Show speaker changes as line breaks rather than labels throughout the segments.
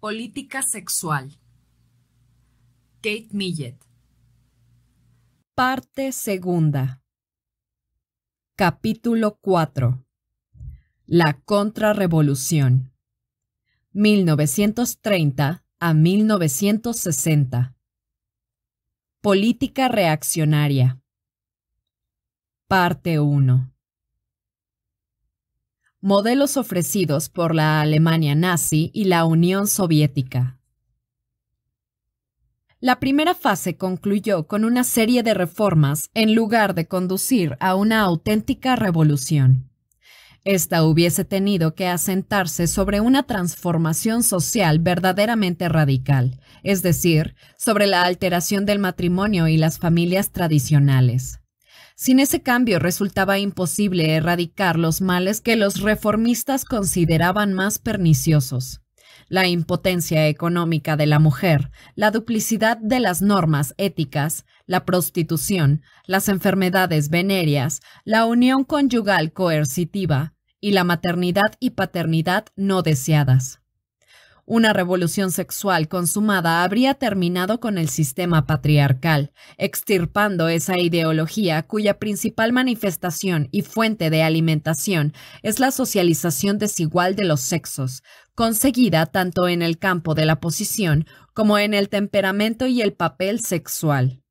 Política sexual. Kate Millett. Parte segunda. Capítulo 4. La contrarrevolución. 1930 a 1960. Política reaccionaria. Parte 1 modelos ofrecidos por la Alemania nazi y la Unión Soviética. La primera fase concluyó con una serie de reformas en lugar de conducir a una auténtica revolución. Esta hubiese tenido que asentarse sobre una transformación social verdaderamente radical, es decir, sobre la alteración del matrimonio y las familias tradicionales. Sin ese cambio resultaba imposible erradicar los males que los reformistas consideraban más perniciosos la impotencia económica de la mujer, la duplicidad de las normas éticas, la prostitución, las enfermedades venéreas, la unión conyugal coercitiva y la maternidad y paternidad no deseadas. Una revolución sexual consumada habría terminado con el sistema patriarcal, extirpando esa ideología cuya principal manifestación y fuente de alimentación es la socialización desigual de los sexos, conseguida tanto en el campo de la posición como en el temperamento y el papel sexual.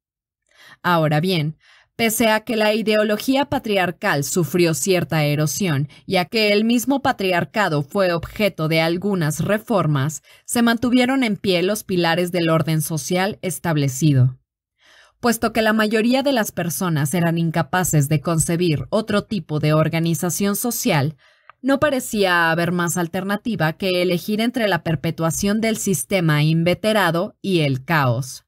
Ahora bien, Pese a que la ideología patriarcal sufrió cierta erosión y a que el mismo patriarcado fue objeto de algunas reformas, se mantuvieron en pie los pilares del orden social establecido. Puesto que la mayoría de las personas eran incapaces de concebir otro tipo de organización social, no parecía haber más alternativa que elegir entre la perpetuación del sistema inveterado y el caos.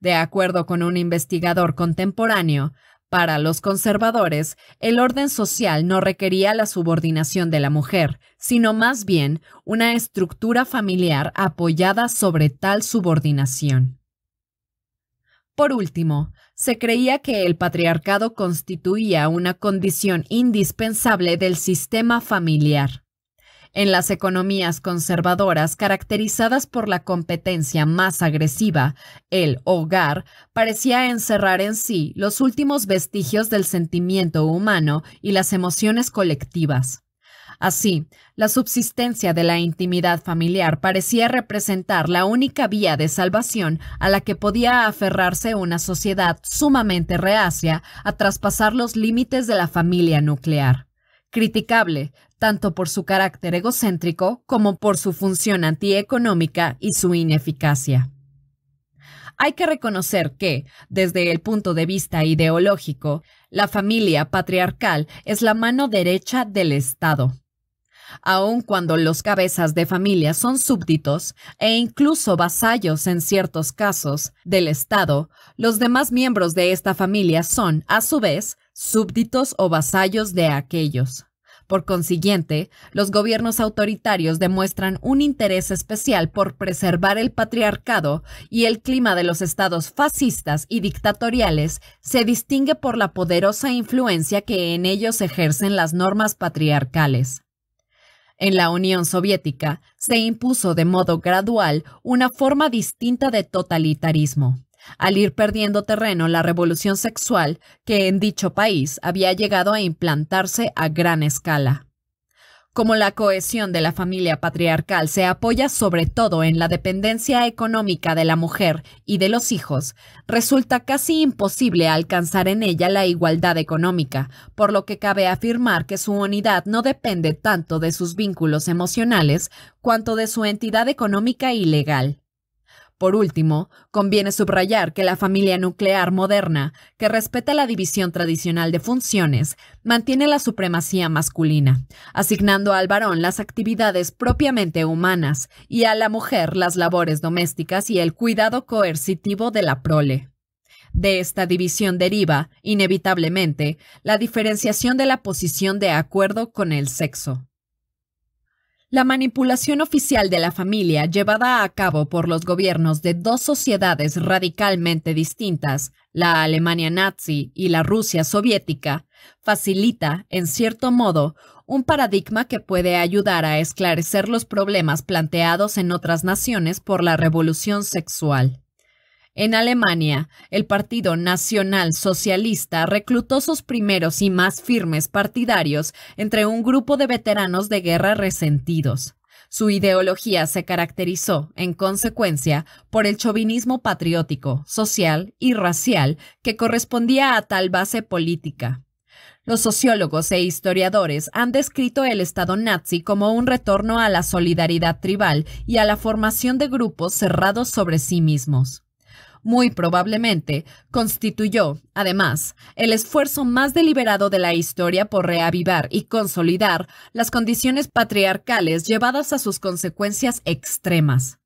De acuerdo con un investigador contemporáneo, para los conservadores, el orden social no requería la subordinación de la mujer, sino más bien una estructura familiar apoyada sobre tal subordinación. Por último, se creía que el patriarcado constituía una condición indispensable del sistema familiar. En las economías conservadoras caracterizadas por la competencia más agresiva, el hogar parecía encerrar en sí los últimos vestigios del sentimiento humano y las emociones colectivas. Así, la subsistencia de la intimidad familiar parecía representar la única vía de salvación a la que podía aferrarse una sociedad sumamente reacia a traspasar los límites de la familia nuclear criticable, tanto por su carácter egocéntrico como por su función antieconómica y su ineficacia. Hay que reconocer que, desde el punto de vista ideológico, la familia patriarcal es la mano derecha del Estado. Aun cuando los cabezas de familia son súbditos e incluso vasallos en ciertos casos del Estado, los demás miembros de esta familia son, a su vez, súbditos o vasallos de aquellos. Por consiguiente, los gobiernos autoritarios demuestran un interés especial por preservar el patriarcado y el clima de los estados fascistas y dictatoriales se distingue por la poderosa influencia que en ellos ejercen las normas patriarcales. En la Unión Soviética se impuso de modo gradual una forma distinta de totalitarismo al ir perdiendo terreno la revolución sexual que en dicho país había llegado a implantarse a gran escala. Como la cohesión de la familia patriarcal se apoya sobre todo en la dependencia económica de la mujer y de los hijos, resulta casi imposible alcanzar en ella la igualdad económica, por lo que cabe afirmar que su unidad no depende tanto de sus vínculos emocionales cuanto de su entidad económica y legal. Por último, conviene subrayar que la familia nuclear moderna, que respeta la división tradicional de funciones, mantiene la supremacía masculina, asignando al varón las actividades propiamente humanas y a la mujer las labores domésticas y el cuidado coercitivo de la prole. De esta división deriva, inevitablemente, la diferenciación de la posición de acuerdo con el sexo. La manipulación oficial de la familia llevada a cabo por los gobiernos de dos sociedades radicalmente distintas, la Alemania nazi y la Rusia soviética, facilita, en cierto modo, un paradigma que puede ayudar a esclarecer los problemas planteados en otras naciones por la revolución sexual. En Alemania, el Partido Nacional Socialista reclutó sus primeros y más firmes partidarios entre un grupo de veteranos de guerra resentidos. Su ideología se caracterizó, en consecuencia, por el chauvinismo patriótico, social y racial que correspondía a tal base política. Los sociólogos e historiadores han descrito el Estado nazi como un retorno a la solidaridad tribal y a la formación de grupos cerrados sobre sí mismos. Muy probablemente constituyó, además, el esfuerzo más deliberado de la historia por reavivar y consolidar las condiciones patriarcales llevadas a sus consecuencias extremas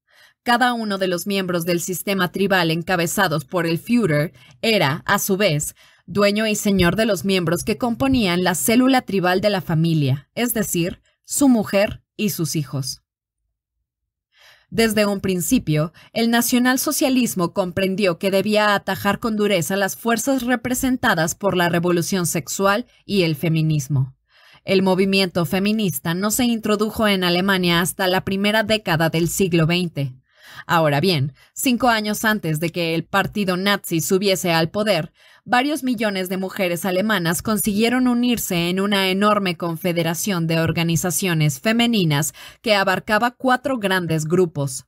cada uno de los miembros del sistema tribal encabezados por el Führer era, a su vez, dueño y señor de los miembros que componían la célula tribal de la familia, es decir, su mujer y sus hijos. Desde un principio, el nacionalsocialismo comprendió que debía atajar con dureza las fuerzas representadas por la revolución sexual y el feminismo. El movimiento feminista no se introdujo en Alemania hasta la primera década del siglo XX. Ahora bien, cinco años antes de que el partido nazi subiese al poder, varios millones de mujeres alemanas consiguieron unirse en una enorme confederación de organizaciones femeninas que abarcaba cuatro grandes grupos.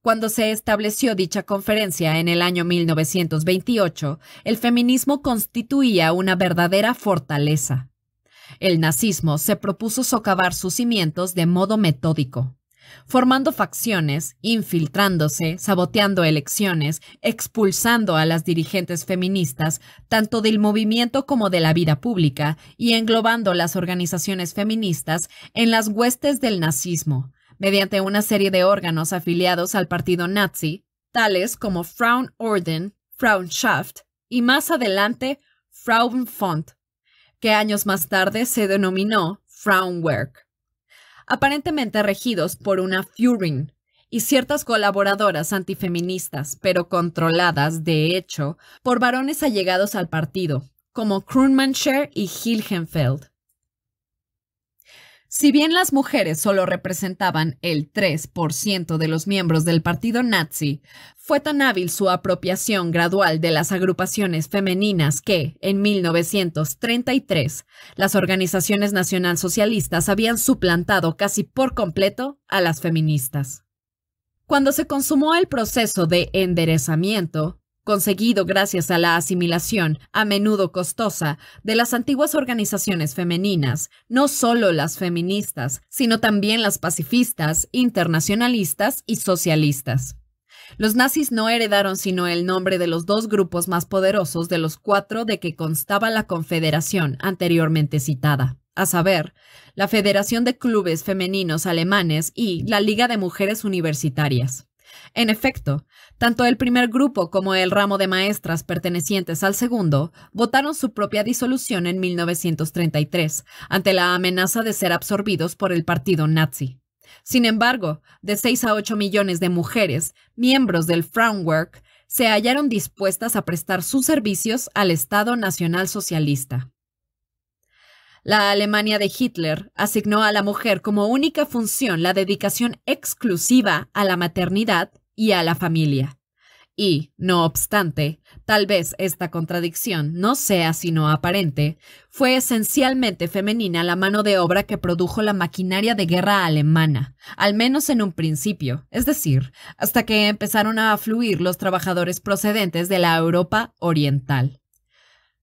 Cuando se estableció dicha conferencia en el año 1928, el feminismo constituía una verdadera fortaleza. El nazismo se propuso socavar sus cimientos de modo metódico formando facciones, infiltrándose, saboteando elecciones, expulsando a las dirigentes feministas, tanto del movimiento como de la vida pública, y englobando las organizaciones feministas en las huestes del nazismo, mediante una serie de órganos afiliados al partido nazi, tales como Frauenorden, Frauenschaft y más adelante Frauenfront, que años más tarde se denominó Frauenwerk aparentemente regidos por una Führing y ciertas colaboradoras antifeministas, pero controladas, de hecho, por varones allegados al partido, como Krummacher y Hilgenfeld. Si bien las mujeres solo representaban el 3% de los miembros del partido nazi, fue tan hábil su apropiación gradual de las agrupaciones femeninas que, en 1933, las organizaciones nacionalsocialistas habían suplantado casi por completo a las feministas. Cuando se consumó el proceso de enderezamiento, conseguido gracias a la asimilación, a menudo costosa, de las antiguas organizaciones femeninas, no solo las feministas, sino también las pacifistas, internacionalistas y socialistas. Los nazis no heredaron sino el nombre de los dos grupos más poderosos de los cuatro de que constaba la confederación anteriormente citada, a saber, la Federación de Clubes Femeninos Alemanes y la Liga de Mujeres Universitarias. En efecto, tanto el primer grupo como el ramo de maestras pertenecientes al segundo votaron su propia disolución en 1933, ante la amenaza de ser absorbidos por el partido nazi. Sin embargo, de 6 a 8 millones de mujeres, miembros del Frauenwerk, se hallaron dispuestas a prestar sus servicios al Estado Nacional Socialista. La Alemania de Hitler asignó a la mujer como única función la dedicación exclusiva a la maternidad y a la familia. Y, no obstante, tal vez esta contradicción no sea sino aparente, fue esencialmente femenina la mano de obra que produjo la maquinaria de guerra alemana, al menos en un principio, es decir, hasta que empezaron a afluir los trabajadores procedentes de la Europa Oriental.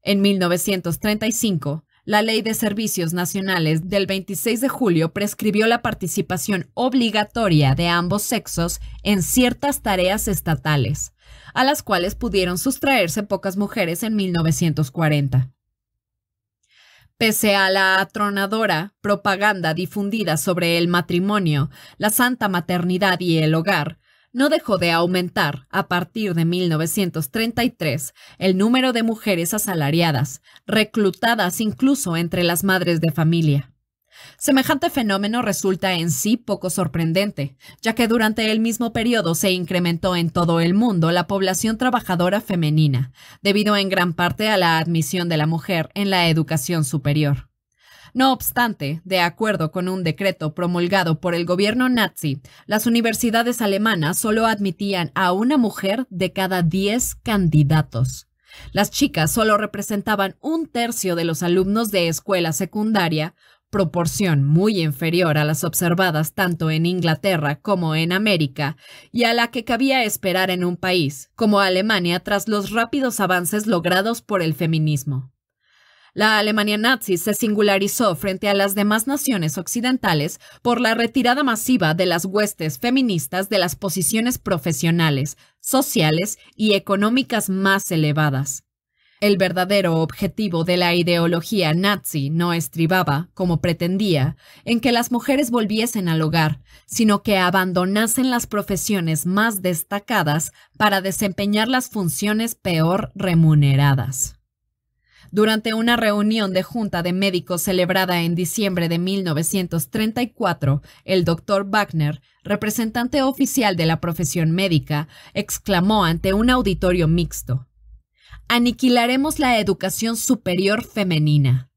En 1935, la Ley de Servicios Nacionales del 26 de julio prescribió la participación obligatoria de ambos sexos en ciertas tareas estatales, a las cuales pudieron sustraerse pocas mujeres en 1940. Pese a la atronadora propaganda difundida sobre el matrimonio, la santa maternidad y el hogar, no dejó de aumentar a partir de 1933 el número de mujeres asalariadas, reclutadas incluso entre las madres de familia. Semejante fenómeno resulta en sí poco sorprendente, ya que durante el mismo periodo se incrementó en todo el mundo la población trabajadora femenina, debido en gran parte a la admisión de la mujer en la educación superior. No obstante, de acuerdo con un decreto promulgado por el gobierno nazi, las universidades alemanas solo admitían a una mujer de cada 10 candidatos. Las chicas solo representaban un tercio de los alumnos de escuela secundaria, proporción muy inferior a las observadas tanto en Inglaterra como en América, y a la que cabía esperar en un país como Alemania tras los rápidos avances logrados por el feminismo. La Alemania nazi se singularizó frente a las demás naciones occidentales por la retirada masiva de las huestes feministas de las posiciones profesionales, sociales y económicas más elevadas. El verdadero objetivo de la ideología nazi no estribaba, como pretendía, en que las mujeres volviesen al hogar, sino que abandonasen las profesiones más destacadas para desempeñar las funciones peor remuneradas. Durante una reunión de junta de médicos celebrada en diciembre de 1934, el doctor Wagner, representante oficial de la profesión médica, exclamó ante un auditorio mixto, Aniquilaremos la educación superior femenina.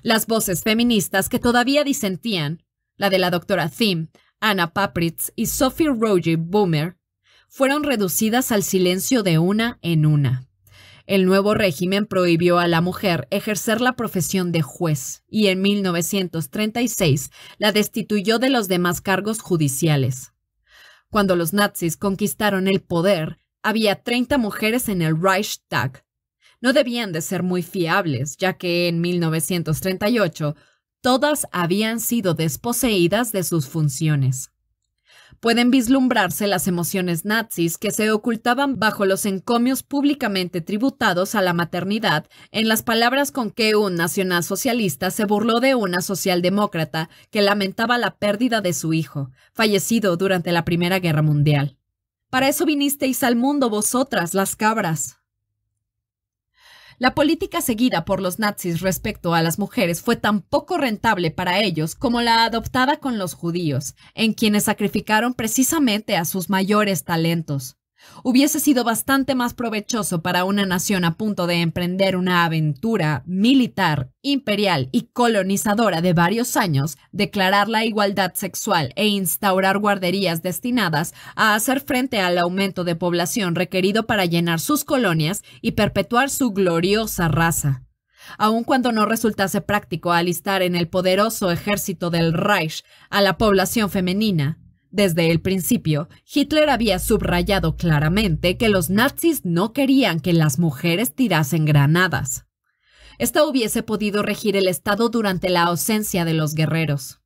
Las voces feministas que todavía disentían, la de la doctora Thiem, Anna Papritz y Sophie Roger Boomer, fueron reducidas al silencio de una en una. El nuevo régimen prohibió a la mujer ejercer la profesión de juez y en 1936 la destituyó de los demás cargos judiciales. Cuando los nazis conquistaron el poder, había 30 mujeres en el Reichstag. No debían de ser muy fiables, ya que en 1938 todas habían sido desposeídas de sus funciones pueden vislumbrarse las emociones nazis que se ocultaban bajo los encomios públicamente tributados a la maternidad en las palabras con que un nacionalsocialista se burló de una socialdemócrata que lamentaba la pérdida de su hijo, fallecido durante la Primera Guerra Mundial. Para eso vinisteis al mundo vosotras, las cabras. La política seguida por los nazis respecto a las mujeres fue tan poco rentable para ellos como la adoptada con los judíos, en quienes sacrificaron precisamente a sus mayores talentos. Hubiese sido bastante más provechoso para una nación a punto de emprender una aventura militar, imperial y colonizadora de varios años, declarar la igualdad sexual e instaurar guarderías destinadas a hacer frente al aumento de población requerido para llenar sus colonias y perpetuar su gloriosa raza. Aun cuando no resultase práctico alistar en el poderoso ejército del Reich a la población femenina, desde el principio, Hitler había subrayado claramente que los nazis no querían que las mujeres tirasen granadas. Esta hubiese podido regir el Estado durante la ausencia de los guerreros.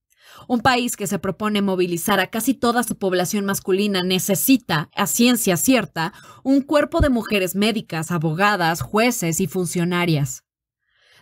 Un país que se propone movilizar a casi toda su población masculina necesita, a ciencia cierta, un cuerpo de mujeres médicas, abogadas, jueces y funcionarias.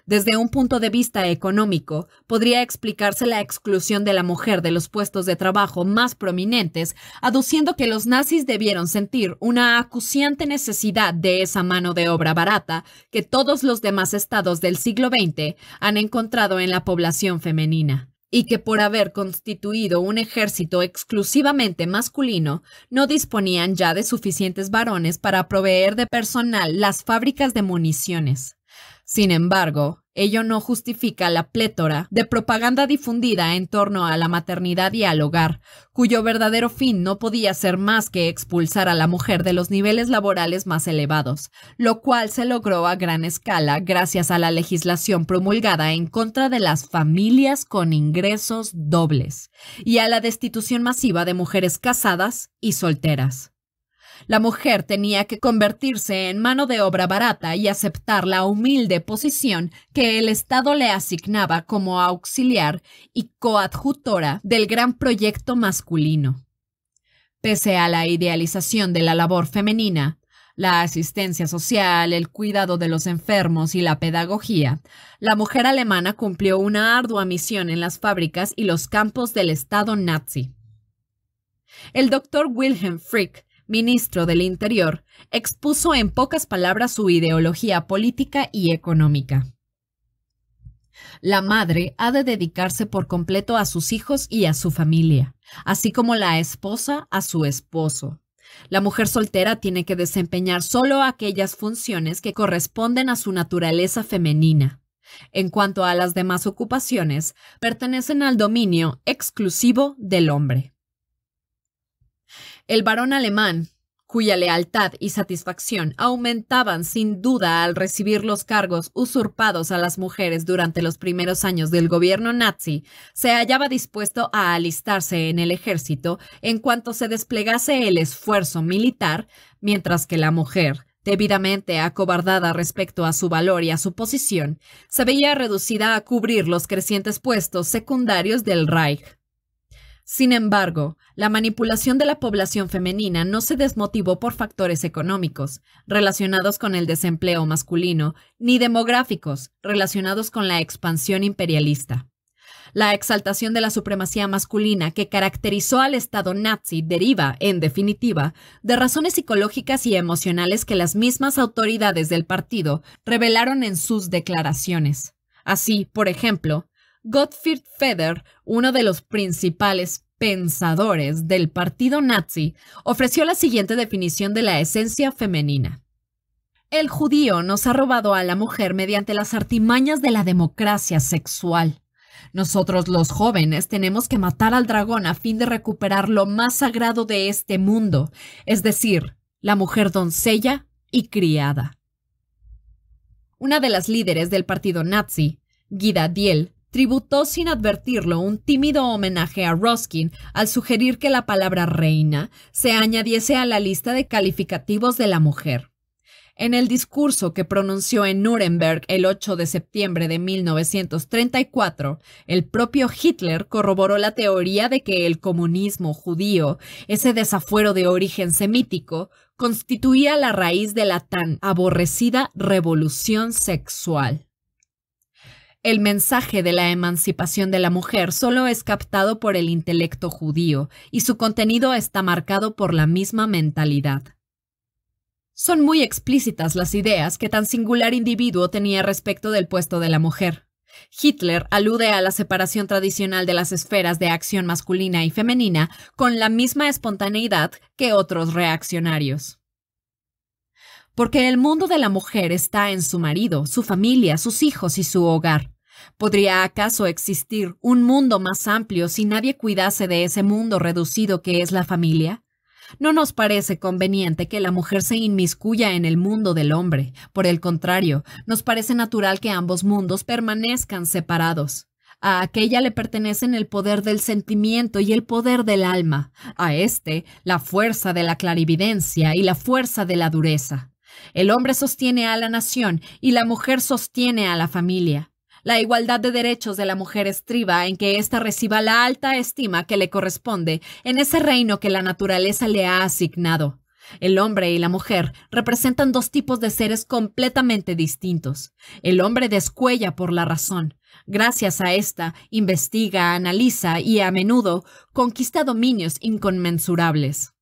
Desde un punto de vista económico, podría explicarse la exclusión de la mujer de los puestos de trabajo más prominentes, aduciendo que los nazis debieron sentir una acuciante necesidad de esa mano de obra barata que todos los demás estados del siglo XX han encontrado en la población femenina y que por haber constituido un ejército exclusivamente masculino, no disponían ya de suficientes varones para proveer de personal las fábricas de municiones. Sin embargo, ello no justifica la plétora de propaganda difundida en torno a la maternidad y al hogar, cuyo verdadero fin no podía ser más que expulsar a la mujer de los niveles laborales más elevados, lo cual se logró a gran escala gracias a la legislación promulgada en contra de las familias con ingresos dobles y a la destitución masiva de mujeres casadas y solteras. La mujer tenía que convertirse en mano de obra barata y aceptar la humilde posición que el Estado le asignaba como auxiliar y coadjutora del gran proyecto masculino. Pese a la idealización de la labor femenina, la asistencia social, el cuidado de los enfermos y la pedagogía, la mujer alemana cumplió una ardua misión en las fábricas y los campos del Estado nazi. El doctor Wilhelm Frick ministro del Interior, expuso en pocas palabras su ideología política y económica. La madre ha de dedicarse por completo a sus hijos y a su familia, así como la esposa a su esposo. La mujer soltera tiene que desempeñar solo aquellas funciones que corresponden a su naturaleza femenina. En cuanto a las demás ocupaciones, pertenecen al dominio exclusivo del hombre. El varón alemán, cuya lealtad y satisfacción aumentaban sin duda al recibir los cargos usurpados a las mujeres durante los primeros años del gobierno nazi, se hallaba dispuesto a alistarse en el ejército en cuanto se desplegase el esfuerzo militar, mientras que la mujer, debidamente acobardada respecto a su valor y a su posición, se veía reducida a cubrir los crecientes puestos secundarios del Reich. Sin embargo, la manipulación de la población femenina no se desmotivó por factores económicos, relacionados con el desempleo masculino, ni demográficos, relacionados con la expansión imperialista. La exaltación de la supremacía masculina que caracterizó al Estado nazi deriva, en definitiva, de razones psicológicas y emocionales que las mismas autoridades del partido revelaron en sus declaraciones. Así, por ejemplo, Gottfried Feder, uno de los principales pensadores del partido nazi, ofreció la siguiente definición de la esencia femenina. El judío nos ha robado a la mujer mediante las artimañas de la democracia sexual. Nosotros los jóvenes tenemos que matar al dragón a fin de recuperar lo más sagrado de este mundo, es decir, la mujer doncella y criada. Una de las líderes del partido nazi, Guida Diel, tributó sin advertirlo un tímido homenaje a Ruskin al sugerir que la palabra reina se añadiese a la lista de calificativos de la mujer. En el discurso que pronunció en Nuremberg el 8 de septiembre de 1934, el propio Hitler corroboró la teoría de que el comunismo judío, ese desafuero de origen semítico, constituía la raíz de la tan aborrecida revolución sexual. El mensaje de la emancipación de la mujer solo es captado por el intelecto judío y su contenido está marcado por la misma mentalidad. Son muy explícitas las ideas que tan singular individuo tenía respecto del puesto de la mujer. Hitler alude a la separación tradicional de las esferas de acción masculina y femenina con la misma espontaneidad que otros reaccionarios. Porque el mundo de la mujer está en su marido, su familia, sus hijos y su hogar. ¿Podría acaso existir un mundo más amplio si nadie cuidase de ese mundo reducido que es la familia? No nos parece conveniente que la mujer se inmiscuya en el mundo del hombre. Por el contrario, nos parece natural que ambos mundos permanezcan separados. A aquella le pertenecen el poder del sentimiento y el poder del alma, a éste, la fuerza de la clarividencia y la fuerza de la dureza. El hombre sostiene a la nación y la mujer sostiene a la familia. La igualdad de derechos de la mujer estriba en que ésta reciba la alta estima que le corresponde en ese reino que la naturaleza le ha asignado. El hombre y la mujer representan dos tipos de seres completamente distintos. El hombre descuella por la razón. Gracias a esta, investiga, analiza y a menudo conquista dominios inconmensurables.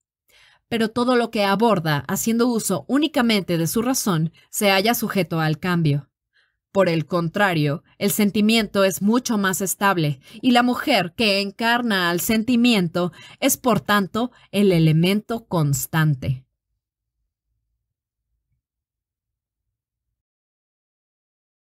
Pero todo lo que aborda, haciendo uso únicamente de su razón, se halla sujeto al cambio. Por el contrario, el sentimiento es mucho más estable y la mujer que encarna al sentimiento es por tanto el elemento constante.